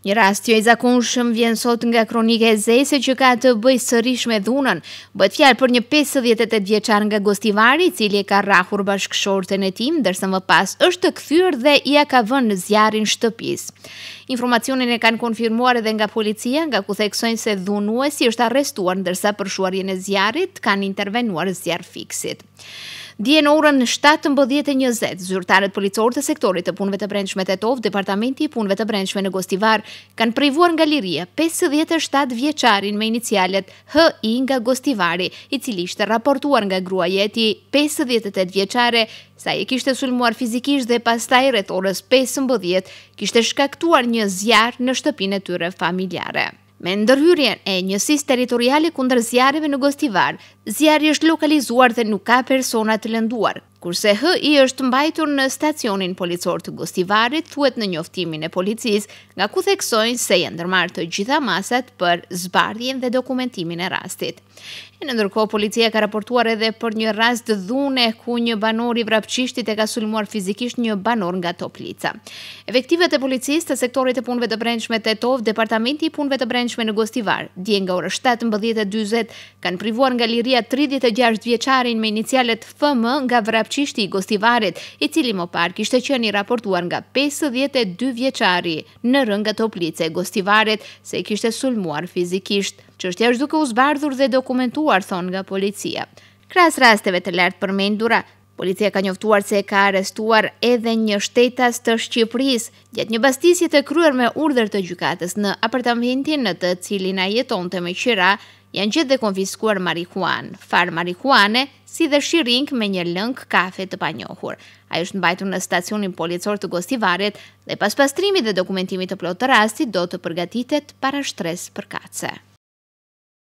Një rast jo i zakonshëm vjen sot nga kronike e zese që ka të bëj sërish me dhunën. Bëtë fjalë për një 58 vjeqar nga Gostivari, cili e ka rahur bashkëshorten e tim, dërse më pas është të këthyrë dhe i a ka vën në zjarin shtëpis. Informacionin e kanë konfirmuar edhe nga policia, nga ku theksojnë se dhunuesi është arrestuar, ndërsa për shuarjen e zjarit kanë intervenuar zjarë fiksit. Dje në orën 7.10.20, zyrtarët policorë të sektorit të punëve të brendshme të tovë, Departamenti i punëve të brendshme në Gostivar, kanë prejvuar nga liria 57 vjeqarin me inicialet H.I. nga Gostivari, i cili ishte raportuar nga grua jeti 58 vjeqare, sa i kishte sulmuar fizikisht dhe pastaj rrethorës 15, kishte shkaktuar një zjarë në e tyre familjare. Me ndërhyrjen e njësis teritoriali kundër zjarëve në Gostivar, zjarë është lokalizuar dhe nuk ka persona të lënduar, Kurse hë i është mbajtur në stacionin policor të Gostivarit, thuet në njoftimin e policis, nga ku theksojnë se jenë dërmarë të gjitha masat për zbardhjen dhe dokumentimin e rastit. E në ndërko, policia ka raportuar edhe për një rast dhune ku një banor i vrapqishtit e ka sulmuar fizikisht një banor nga top lica. Efektive të policis të sektorit e punve të brendshme të etov, Departamenti i punve të brendshme në Gostivar, dje nga orë 7.20, kanë privuar nga liria 36 vjeqarin me inicialet FM nga Kafqishti i Gostivarit, i cili më parë kishte qenë i raportuar nga 52 vjeçari në rrugën e Toplicës e Gostivarit, se kishte sulmuar fizikisht. Çështja është duke u zbardhur dhe dokumentuar thon nga policia. Kras rasteve të lartë përmendura, policia ka njoftuar se ka arestuar edhe një shtetas të Shqipëris, gjatë një bastisje të kryer me urder të gjykatës në apartamentin në të cilin a jeton të me qira, janë gjithë dhe konfiskuar marihuan, far marihuane, si dhe shirink me një lëng kafe të panjohur. Ajo është mbajtur në stacionin policor të Gostivarit dhe pas pastrimit dhe dokumentimit të plotë të rastit do të përgatitet para shtresë për kace.